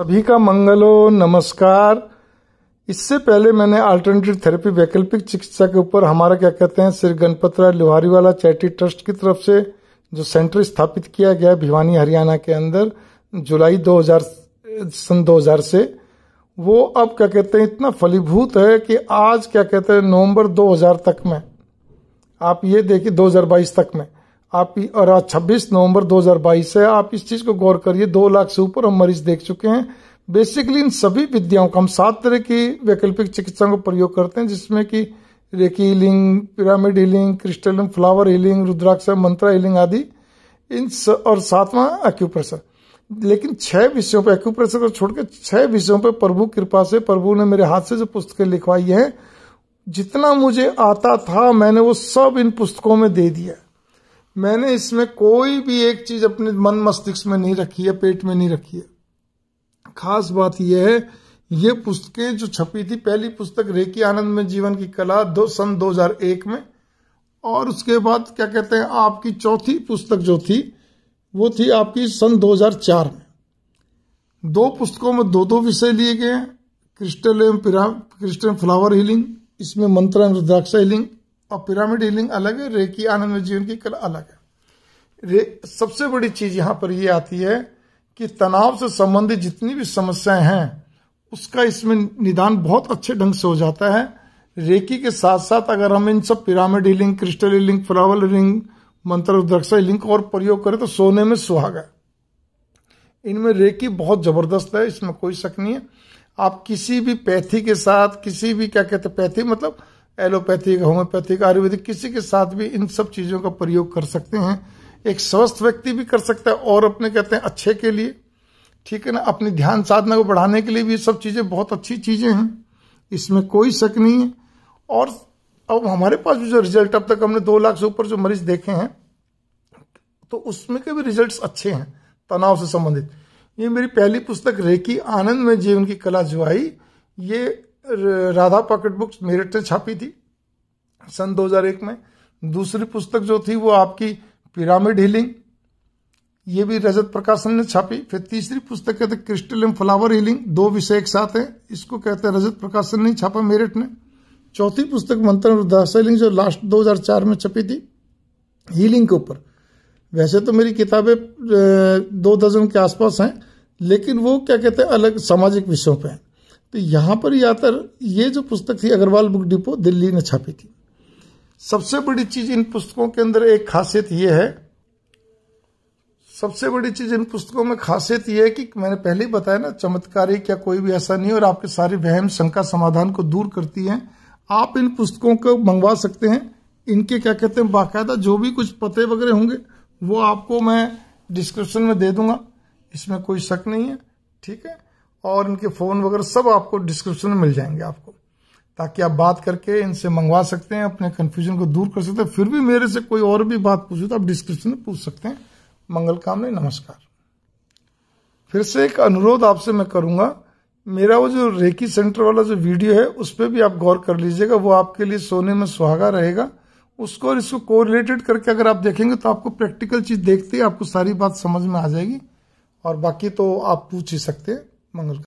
सभी का मंगलो नमस्कार इससे पहले मैंने अल्टरनेटिव थेरेपी वैकल्पिक चिकित्सा के ऊपर हमारा क्या कहते हैं श्री गणपत राय लोहारी वाला चैरिटी ट्रस्ट की तरफ से जो सेंटर स्थापित किया गया भिवानी हरियाणा के अंदर जुलाई 2000 सन 2000 से वो अब क्या कहते हैं इतना फलीभूत है कि आज क्या कहते हैं नवंबर 2000 तक में आप ये देखिए 2022 तक में आप और आज छब्बीस नवंबर 2022 है आप इस चीज को गौर करिए दो लाख से ऊपर हम मरीज देख चुके हैं बेसिकली इन सभी विद्याओं का हम सात तरह की वैकल्पिक चिकित्सा को प्रयोग करते हैं जिसमें कि reiki healing pyramid healing crystal flower healing rudraksha mantra healing आदि इन स, और सातवा एक्यूप्रेशर लेकिन छह विषयों पर एक्यूप्रेशर को छोड़कर छह विषयों पर प्रभु कृपा से प्रभु ने मेरे हाथ से जो पुस्तकें लिखवाई है जितना मुझे आता था मैंने वो सब इन पुस्तकों में दे दिया मैंने इसमें कोई भी एक चीज अपने मन मस्तिष्क में नहीं रखी है पेट में नहीं रखी है खास बात यह है ये पुस्तकें जो छपी थी पहली पुस्तक रेकी आनंद में जीवन की कला दो सन 2001 में और उसके बाद क्या कहते हैं आपकी चौथी पुस्तक जो थी वो थी आपकी सन 2004 में दो पुस्तकों में दो दो विषय लिए गए हैं क्रिस्टल एवं क्रिस्टल फ्लावर हीलिंग इसमें मंत्र एवं रुद्राक्ष हीलिंग और पिरामिड हीलिंग अलग है रेकी आनंद में जीवन की कला अलग है रे सबसे बड़ी चीज यहाँ पर यह आती है कि तनाव से संबंधित जितनी भी समस्याएं हैं उसका इसमें निदान बहुत अच्छे ढंग से हो जाता है रेकी के साथ साथ अगर हम इन सब pyramid healing crystal healing flower healing मंत्र हीलिंग और प्रयोग करें तो सोने में सुहाग है इनमें रेकी बहुत ज़बरदस्त है इसमें कोई शक नहीं है आप किसी भी पैथी के साथ किसी भी क्या कहते पैथी मतलब एलोपैथिक होम्योपैथिक आयुर्वेदिक किसी के साथ भी इन सब चीज़ों का प्रयोग कर सकते हैं एक स्वस्थ व्यक्ति भी कर सकता है और अपने कहते हैं अच्छे के लिए ठीक है ना अपनी ध्यान साधना को बढ़ाने के लिए भी ये सब चीज़ें बहुत अच्छी चीज़ें हैं इसमें कोई शक नहीं है और अब हमारे पास भी जो रिजल्ट अब तक हमने दो लाख से ऊपर जो मरीज देखे हैं तो उसमें के भी रिजल्ट अच्छे हैं तनाव से संबंधित ये मेरी पहली पुस्तक रेकी आनंद में जीवन की कला जो आई ये राधा पॉकेट बुक्स मेरिट से छापी थी सन 2001 में दूसरी पुस्तक जो थी वो आपकी पिरामिड हीलिंग ये भी रजत प्रकाशन ने छापी फिर तीसरी पुस्तक कहते क्रिस्टल एंड फ्लावर हीलिंग दो विषय एक साथ हैं इसको कहते हैं रजत प्रकाशन ने छापा मेरठ ने चौथी पुस्तक मंत्र रुद्रास जो लास्ट 2004 में छपी थी हीलिंग के ऊपर वैसे तो मेरी किताबें दो दर्जन के आसपास हैं लेकिन वो क्या कहते हैं अलग सामाजिक विषयों पर हैं तो यहाँ पर यात्र ये जो पुस्तक थी अग्रवाल बुक डिपो दिल्ली ने छापी थी सबसे बड़ी चीज़ इन पुस्तकों के अंदर एक खासियत ये है सबसे बड़ी चीज़ इन पुस्तकों में खासियत यह है कि मैंने पहले ही बताया ना चमत्कारी क्या कोई भी ऐसा नहीं और आपके सारे वहम शंका समाधान को दूर करती है आप इन पुस्तकों को मंगवा सकते हैं इनके क्या कहते हैं बाकायदा जो भी कुछ पते वगैरह होंगे वो आपको मैं डिस्क्रिप्शन में दे दूंगा इसमें कोई शक नहीं है ठीक है और इनके फ़ोन वगैरह सब आपको डिस्क्रिप्शन में मिल जाएंगे आपको ताकि आप बात करके इनसे मंगवा सकते हैं अपने कन्फ्यूजन को दूर कर सकते हैं फिर भी मेरे से कोई और भी बात पूछे तो आप डिस्क्रिप्शन में पूछ सकते हैं मंगल कामने नमस्कार फिर से एक अनुरोध आपसे मैं करूंगा मेरा वो जो रेकी सेंटर वाला जो वीडियो है उस पर भी आप गौर कर लीजिएगा वो आपके लिए सोने में सुहागा रहेगा उसको और इसको को रिलेटेड करके अगर आप देखेंगे तो आपको प्रैक्टिकल चीज़ देखते ही आपको सारी बात समझ में आ जाएगी और बाकी तो आप पूछ ही सकते हैं Vamos